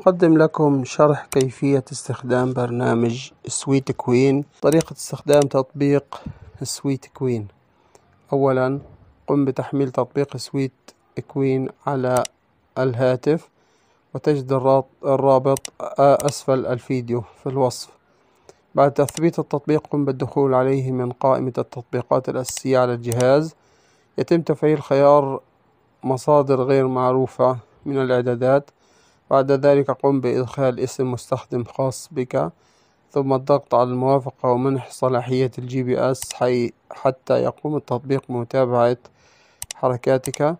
أقدم لكم شرح كيفية استخدام برنامج سويت كوين طريقة استخدام تطبيق سويت كوين أولا قم بتحميل تطبيق سويت كوين على الهاتف وتجد الرابط أسفل الفيديو في الوصف بعد تثبيت التطبيق قم بالدخول عليه من قائمة التطبيقات الأساسية على الجهاز يتم تفعيل خيار مصادر غير معروفة من الإعدادات بعد ذلك قم بإدخال اسم مستخدم خاص بك ثم الضغط على الموافقة ومنح صلاحية الجي بي اس حتى يقوم التطبيق بمتابعة حركاتك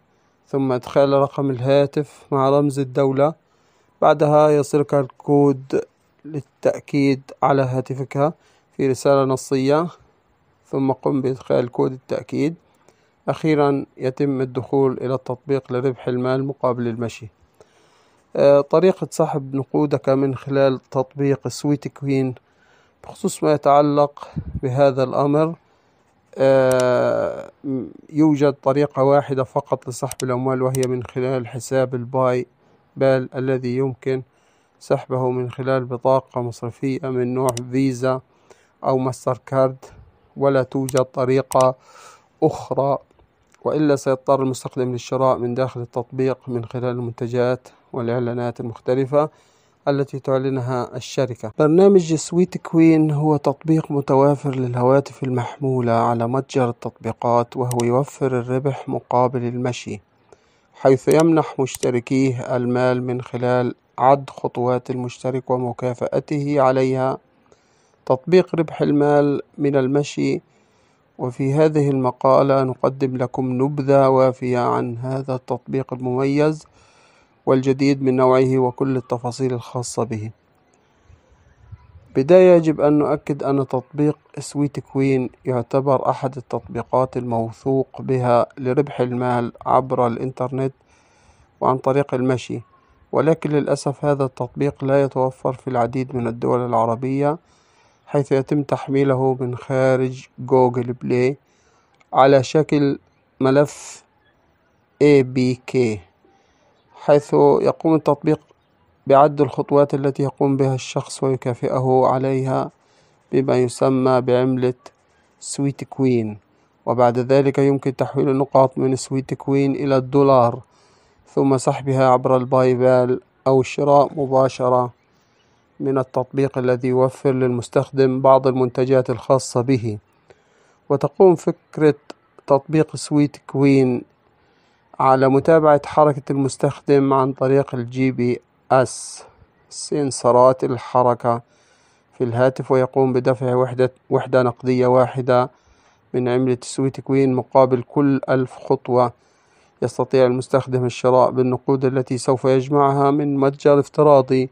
ثم إدخال رقم الهاتف مع رمز الدولة بعدها يصلك الكود للتأكيد على هاتفك في رسالة نصية ثم قم بإدخال كود التأكيد أخيرا يتم الدخول إلى التطبيق لربح المال مقابل المشي آه، طريقة سحب نقودك من خلال تطبيق سويت كوين بخصوص ما يتعلق بهذا الأمر آه، يوجد طريقة واحدة فقط لسحب الأموال وهي من خلال حساب الباي بال الذي يمكن سحبه من خلال بطاقة مصرفية من نوع فيزا أو ماستر كارد ولا توجد طريقة أخرى وإلا سيضطر المستخدم للشراء من داخل التطبيق من خلال المنتجات والإعلانات المختلفة التي تعلنها الشركة برنامج سويت كوين هو تطبيق متوافر للهواتف المحمولة على متجر التطبيقات وهو يوفر الربح مقابل المشي حيث يمنح مشتركيه المال من خلال عد خطوات المشترك ومكافأته عليها تطبيق ربح المال من المشي وفي هذه المقالة نقدم لكم نبذة وافية عن هذا التطبيق المميز والجديد من نوعه وكل التفاصيل الخاصة به بداية يجب أن نؤكد أن تطبيق سويت كوين يعتبر أحد التطبيقات الموثوق بها لربح المال عبر الإنترنت وعن طريق المشي ولكن للأسف هذا التطبيق لا يتوفر في العديد من الدول العربية حيث يتم تحميله من خارج جوجل بلاي على شكل ملف ABK حيث يقوم التطبيق بعد الخطوات التي يقوم بها الشخص ويكافئه عليها بما يسمى بعملة سويت كوين وبعد ذلك يمكن تحويل النقاط من سويت كوين إلى الدولار ثم سحبها عبر البايبال أو الشراء مباشرة من التطبيق الذي يوفر للمستخدم بعض المنتجات الخاصة به وتقوم فكرة تطبيق سويت كوين على متابعة حركة المستخدم عن طريق الجي بي اس سنسرات الحركة في الهاتف ويقوم بدفع وحدة, وحدة نقدية واحدة من عملة سويت كوين مقابل كل ألف خطوة يستطيع المستخدم الشراء بالنقود التي سوف يجمعها من متجر افتراضي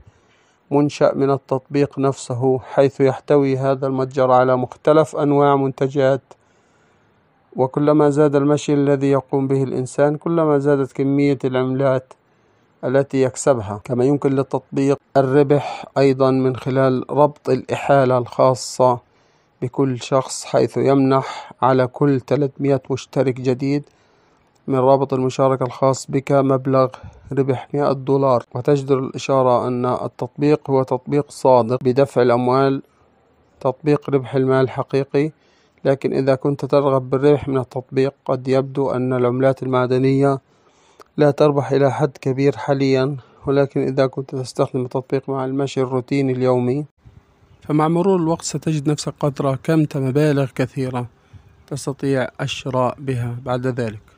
منشأ من التطبيق نفسه حيث يحتوي هذا المتجر على مختلف أنواع منتجات وكلما زاد المشي الذي يقوم به الإنسان كلما زادت كمية العملات التي يكسبها كما يمكن للتطبيق الربح أيضا من خلال ربط الإحالة الخاصة بكل شخص حيث يمنح على كل 300 مشترك جديد من رابط المشاركة الخاص بك مبلغ ربح 100 دولار وتجدر الإشارة أن التطبيق هو تطبيق صادق بدفع الأموال تطبيق ربح المال حقيقي لكن إذا كنت ترغب بالربح من التطبيق قد يبدو أن العملات المعدنية لا تربح إلى حد كبير حاليا ولكن إذا كنت تستخدم التطبيق مع المشي الروتيني اليومي فمع مرور الوقت ستجد نفسك قد راكمت مبالغ كثيرة تستطيع الشراء بها بعد ذلك